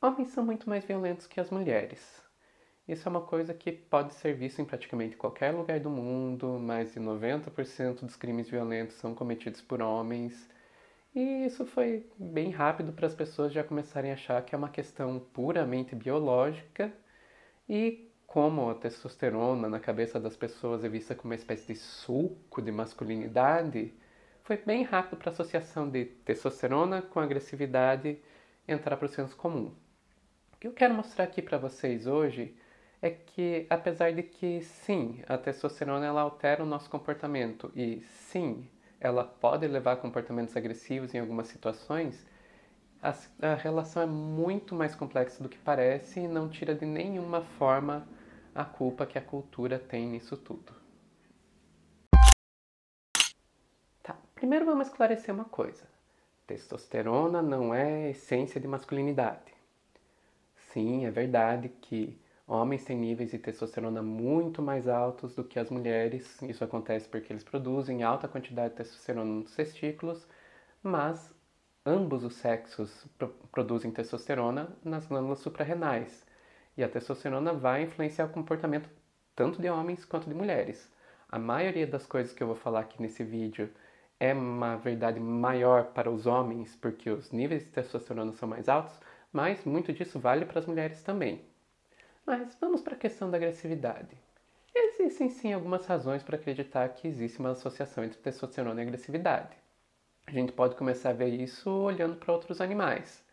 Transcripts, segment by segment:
Homens são muito mais violentos que as mulheres. Isso é uma coisa que pode ser vista em praticamente qualquer lugar do mundo, mais de 90% dos crimes violentos são cometidos por homens. E isso foi bem rápido para as pessoas já começarem a achar que é uma questão puramente biológica e como a testosterona na cabeça das pessoas é vista como uma espécie de suco de masculinidade, foi bem rápido para a associação de testosterona com agressividade entrar para o senso comum. O que eu quero mostrar aqui para vocês hoje é que, apesar de que sim, a testosterona ela altera o nosso comportamento e sim, ela pode levar a comportamentos agressivos em algumas situações, a, a relação é muito mais complexa do que parece e não tira de nenhuma forma a culpa que a cultura tem nisso tudo. Tá, primeiro vamos esclarecer uma coisa. Testosterona não é essência de masculinidade sim, é verdade que homens têm níveis de testosterona muito mais altos do que as mulheres. Isso acontece porque eles produzem alta quantidade de testosterona nos testículos, mas ambos os sexos pro produzem testosterona nas glândulas suprarrenais. E a testosterona vai influenciar o comportamento tanto de homens quanto de mulheres. A maioria das coisas que eu vou falar aqui nesse vídeo é uma verdade maior para os homens, porque os níveis de testosterona são mais altos, mas muito disso vale para as mulheres também. Mas vamos para a questão da agressividade. Existem sim algumas razões para acreditar que existe uma associação entre testosterona e agressividade. A gente pode começar a ver isso olhando para outros animais.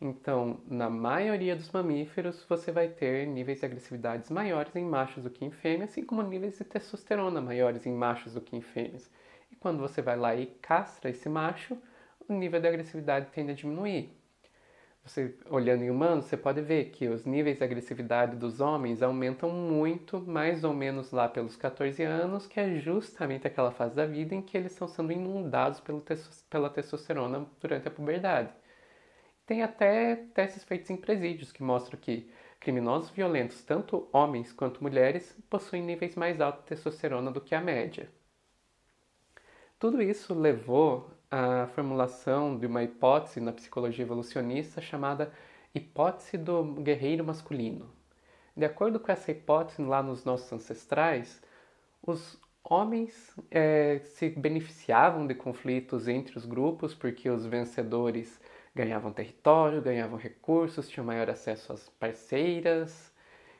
Então, na maioria dos mamíferos, você vai ter níveis de agressividades maiores em machos do que em fêmeas, assim como níveis de testosterona maiores em machos do que em fêmeas. E quando você vai lá e castra esse macho, o nível de agressividade tende a diminuir você olhando em humanos, você pode ver que os níveis de agressividade dos homens aumentam muito, mais ou menos lá pelos 14 anos, que é justamente aquela fase da vida em que eles estão sendo inundados pela testosterona durante a puberdade. Tem até testes feitos em presídios que mostram que criminosos violentos, tanto homens quanto mulheres, possuem níveis mais altos de testosterona do que a média. Tudo isso levou a formulação de uma hipótese na psicologia evolucionista chamada hipótese do guerreiro masculino. De acordo com essa hipótese lá nos nossos ancestrais, os homens é, se beneficiavam de conflitos entre os grupos porque os vencedores ganhavam território, ganhavam recursos, tinham maior acesso às parceiras,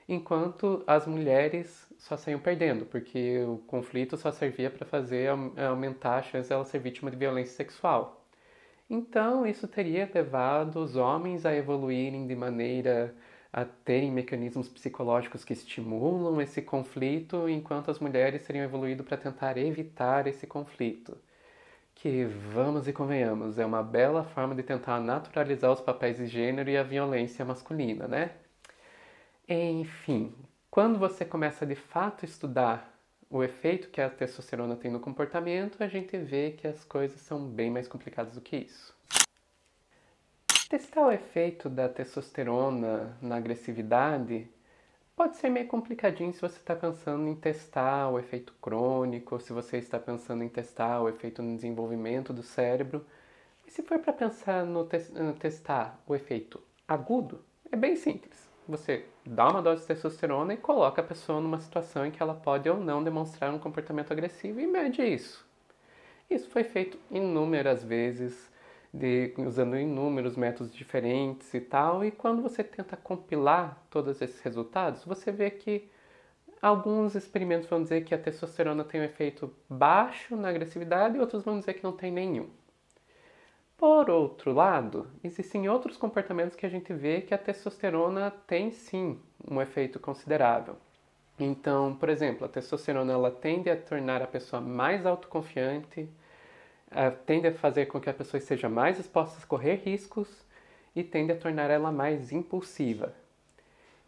enquanto as mulheres só saíam perdendo, porque o conflito só servia para fazer aumentar a chance dela ser vítima de violência sexual. Então, isso teria levado os homens a evoluírem de maneira a terem mecanismos psicológicos que estimulam esse conflito, enquanto as mulheres teriam evoluído para tentar evitar esse conflito. Que, vamos e convenhamos, é uma bela forma de tentar naturalizar os papéis de gênero e a violência masculina, né? Enfim, quando você começa de fato a estudar o efeito que a testosterona tem no comportamento, a gente vê que as coisas são bem mais complicadas do que isso. Testar o efeito da testosterona na agressividade pode ser meio complicadinho se você está pensando em testar o efeito crônico, se você está pensando em testar o efeito no desenvolvimento do cérebro. E se for para pensar no te testar o efeito agudo, é bem simples você dá uma dose de testosterona e coloca a pessoa numa situação em que ela pode ou não demonstrar um comportamento agressivo e mede isso. Isso foi feito inúmeras vezes, de, usando inúmeros métodos diferentes e tal, e quando você tenta compilar todos esses resultados, você vê que alguns experimentos vão dizer que a testosterona tem um efeito baixo na agressividade e outros vão dizer que não tem nenhum. Por outro lado, existem outros comportamentos que a gente vê que a testosterona tem sim um efeito considerável. Então, por exemplo, a testosterona ela tende a tornar a pessoa mais autoconfiante, eh, tende a fazer com que a pessoa seja mais exposta a correr riscos e tende a tornar ela mais impulsiva.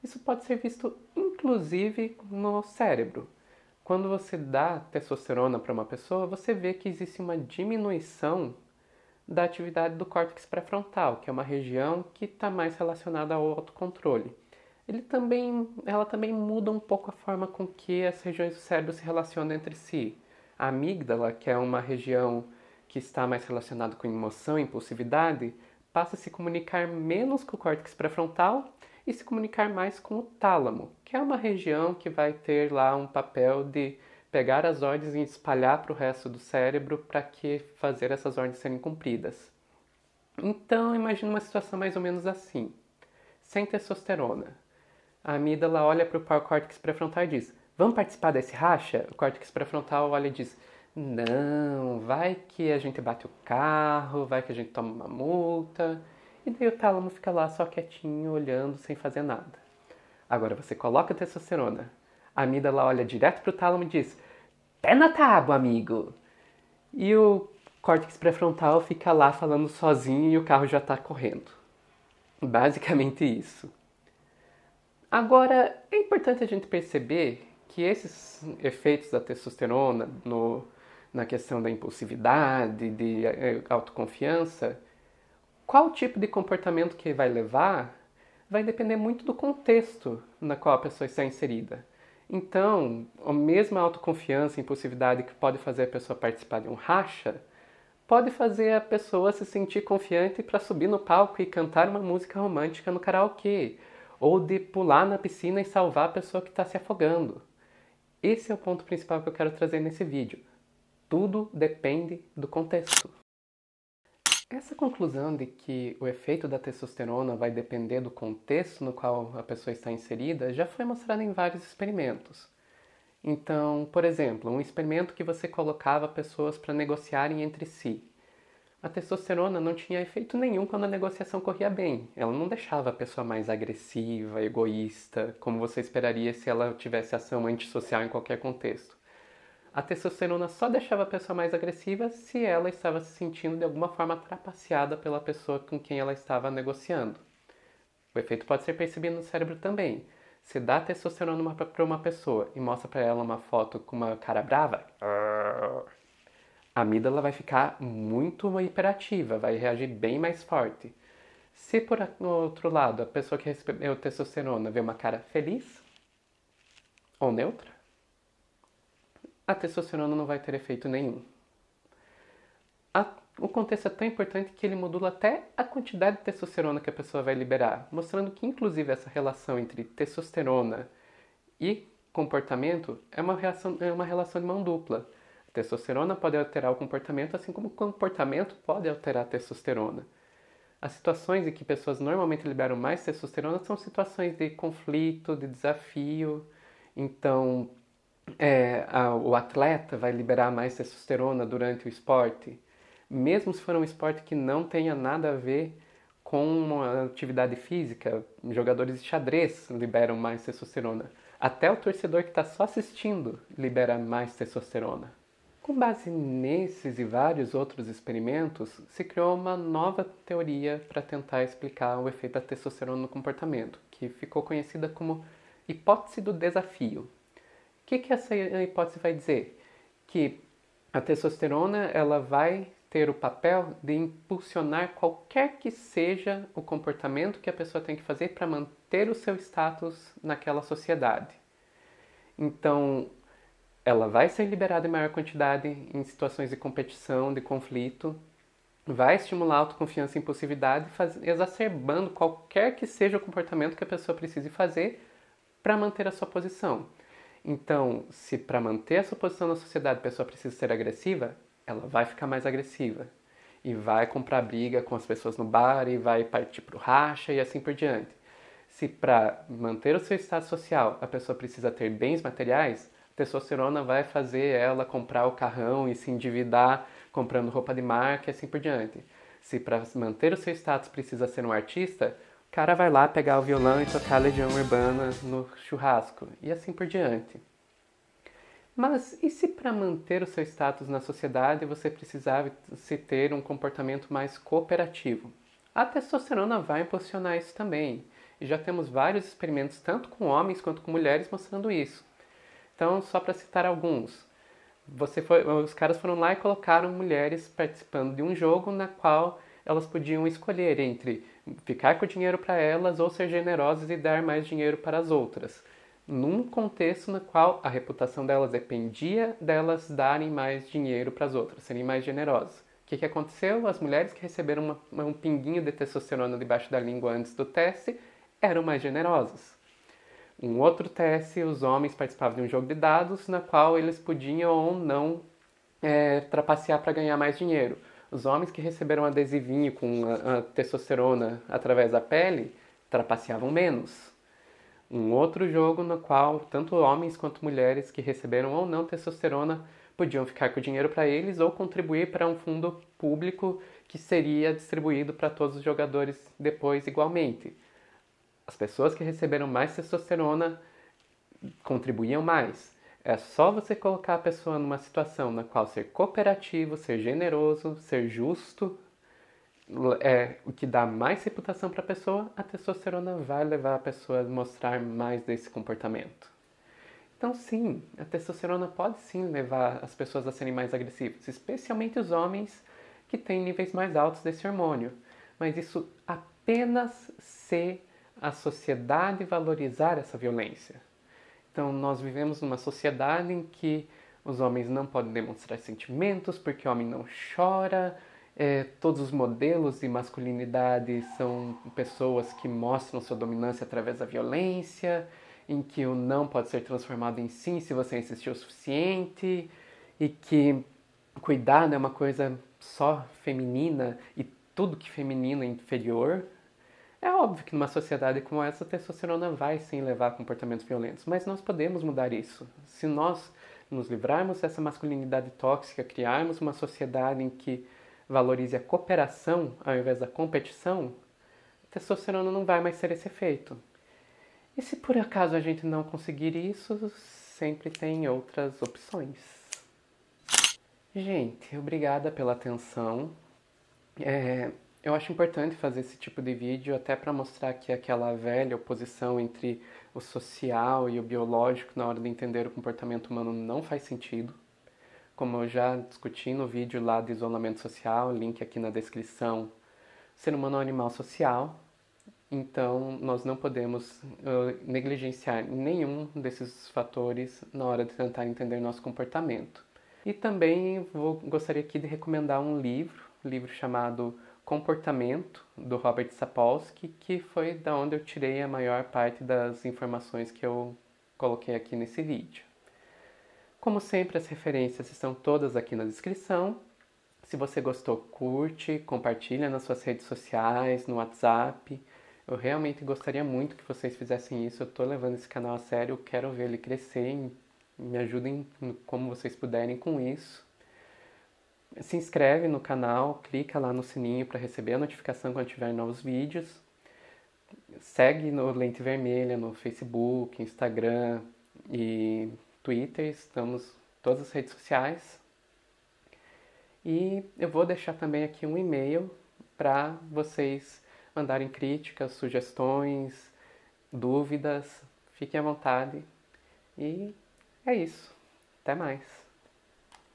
Isso pode ser visto inclusive no cérebro. Quando você dá testosterona para uma pessoa, você vê que existe uma diminuição da atividade do córtex pré-frontal, que é uma região que está mais relacionada ao autocontrole. Ele também, ela também muda um pouco a forma com que as regiões do cérebro se relacionam entre si. A amígdala, que é uma região que está mais relacionada com emoção e impulsividade, passa a se comunicar menos com o córtex pré-frontal e se comunicar mais com o tálamo, que é uma região que vai ter lá um papel de pegar as ordens e espalhar para o resto do cérebro para que fazer essas ordens serem cumpridas. Então, imagine uma situação mais ou menos assim. Sem testosterona. A amígdala olha para o córtex pré-frontal e diz: Vamos participar desse racha? O córtex pré-frontal olha e diz: Não, vai que a gente bate o carro, vai que a gente toma uma multa. E daí o tálamo fica lá só quietinho, olhando, sem fazer nada. Agora você coloca a testosterona. A amígdala olha direto para o tálamo e diz: pé na tábua, amigo! E o córtex pré-frontal fica lá falando sozinho e o carro já está correndo. Basicamente isso. Agora, é importante a gente perceber que esses efeitos da testosterona no, na questão da impulsividade, de eh, autoconfiança, qual tipo de comportamento que vai levar vai depender muito do contexto na qual a pessoa está inserida. Então, a mesma autoconfiança, e impulsividade que pode fazer a pessoa participar de um racha, pode fazer a pessoa se sentir confiante para subir no palco e cantar uma música romântica no karaokê, ou de pular na piscina e salvar a pessoa que está se afogando. Esse é o ponto principal que eu quero trazer nesse vídeo. Tudo depende do contexto. Essa conclusão de que o efeito da testosterona vai depender do contexto no qual a pessoa está inserida já foi mostrada em vários experimentos. Então, por exemplo, um experimento que você colocava pessoas para negociarem entre si. A testosterona não tinha efeito nenhum quando a negociação corria bem. Ela não deixava a pessoa mais agressiva, egoísta, como você esperaria se ela tivesse ação antissocial em qualquer contexto. A testosterona só deixava a pessoa mais agressiva se ela estava se sentindo de alguma forma trapaceada pela pessoa com quem ela estava negociando. O efeito pode ser percebido no cérebro também. Se dá testosterona para uma pessoa e mostra para ela uma foto com uma cara brava, a amígdala vai ficar muito hiperativa, vai reagir bem mais forte. Se por outro lado a pessoa que recebeu testosterona vê uma cara feliz ou neutra, a testosterona não vai ter efeito nenhum. A, o contexto é tão importante que ele modula até a quantidade de testosterona que a pessoa vai liberar, mostrando que, inclusive, essa relação entre testosterona e comportamento é uma, reação, é uma relação de mão dupla. A testosterona pode alterar o comportamento, assim como o comportamento pode alterar a testosterona. As situações em que pessoas normalmente liberam mais testosterona são situações de conflito, de desafio. Então, é, a, o atleta vai liberar mais testosterona durante o esporte, mesmo se for um esporte que não tenha nada a ver com uma atividade física, jogadores de xadrez liberam mais testosterona. Até o torcedor que está só assistindo libera mais testosterona. Com base nesses e vários outros experimentos, se criou uma nova teoria para tentar explicar o efeito da testosterona no comportamento, que ficou conhecida como hipótese do desafio. O que, que essa hipótese vai dizer? Que a testosterona ela vai ter o papel de impulsionar qualquer que seja o comportamento que a pessoa tem que fazer para manter o seu status naquela sociedade. Então, ela vai ser liberada em maior quantidade em situações de competição, de conflito, vai estimular a autoconfiança e impulsividade, faz, exacerbando qualquer que seja o comportamento que a pessoa precise fazer para manter a sua posição. Então, se para manter essa posição na sociedade a pessoa precisa ser agressiva, ela vai ficar mais agressiva e vai comprar briga com as pessoas no bar e vai partir para o racha e assim por diante. Se para manter o seu estado social a pessoa precisa ter bens materiais, a testosterona vai fazer ela comprar o carrão e se endividar comprando roupa de marca e assim por diante. Se para manter o seu status precisa ser um artista, cara vai lá pegar o violão e tocar Legião Urbana no churrasco, e assim por diante. Mas e se para manter o seu status na sociedade você precisava se ter um comportamento mais cooperativo? A testosterona vai impulsionar isso também, e já temos vários experimentos tanto com homens quanto com mulheres mostrando isso. Então, só para citar alguns, foi, os caras foram lá e colocaram mulheres participando de um jogo na qual elas podiam escolher entre ficar com o dinheiro para elas ou ser generosas e dar mais dinheiro para as outras, num contexto no qual a reputação delas dependia delas darem mais dinheiro para as outras, serem mais generosas. O que, que aconteceu? As mulheres que receberam uma, um pinguinho de testosterona debaixo da língua antes do teste eram mais generosas. Um outro teste, os homens participavam de um jogo de dados na qual eles podiam ou não é, trapacear para ganhar mais dinheiro. Os homens que receberam adesivinho com a, a testosterona através da pele trapaceavam menos. Um outro jogo no qual tanto homens quanto mulheres que receberam ou não testosterona podiam ficar com o dinheiro para eles ou contribuir para um fundo público que seria distribuído para todos os jogadores depois igualmente. As pessoas que receberam mais testosterona contribuíam mais. É só você colocar a pessoa numa situação na qual ser cooperativo, ser generoso, ser justo, é o que dá mais reputação para a pessoa, a testosterona vai levar a pessoa a mostrar mais desse comportamento. Então, sim, a testosterona pode sim levar as pessoas a serem mais agressivas, especialmente os homens que têm níveis mais altos desse hormônio. Mas isso apenas se a sociedade valorizar essa violência. Então, nós vivemos numa sociedade em que os homens não podem demonstrar sentimentos porque o homem não chora. É, todos os modelos de masculinidade são pessoas que mostram sua dominância através da violência, em que o não pode ser transformado em sim se você insistir o suficiente, e que cuidado é uma coisa só feminina e tudo que é feminino é inferior. É óbvio que numa sociedade como essa, a testosterona vai sim levar a comportamentos violentos, mas nós podemos mudar isso. Se nós nos livrarmos dessa masculinidade tóxica, criarmos uma sociedade em que valorize a cooperação ao invés da competição, a testosterona não vai mais ter esse efeito. E se por acaso a gente não conseguir isso, sempre tem outras opções. Gente, obrigada pela atenção. É, eu acho importante fazer esse tipo de vídeo até para mostrar que aquela velha oposição entre o social e o biológico na hora de entender o comportamento humano não faz sentido. Como eu já discuti no vídeo lá de isolamento social, link aqui na descrição, ser humano é um animal social, então nós não podemos negligenciar nenhum desses fatores na hora de tentar entender nosso comportamento. E também vou, gostaria aqui de recomendar um livro, um livro chamado comportamento do Robert Sapolsky, que foi da onde eu tirei a maior parte das informações que eu coloquei aqui nesse vídeo. Como sempre, as referências estão todas aqui na descrição. Se você gostou, curte, compartilha nas suas redes sociais, no WhatsApp. Eu realmente gostaria muito que vocês fizessem isso. Eu estou levando esse canal a sério, eu quero ver ele crescer. Me ajudem como vocês puderem com isso se inscreve no canal, clica lá no sininho para receber a notificação quando tiver novos vídeos. Segue no Lente Vermelha no Facebook, Instagram e Twitter, estamos todas as redes sociais. E eu vou deixar também aqui um e-mail para vocês mandarem críticas, sugestões, dúvidas. Fiquem à vontade. E é isso. Até mais.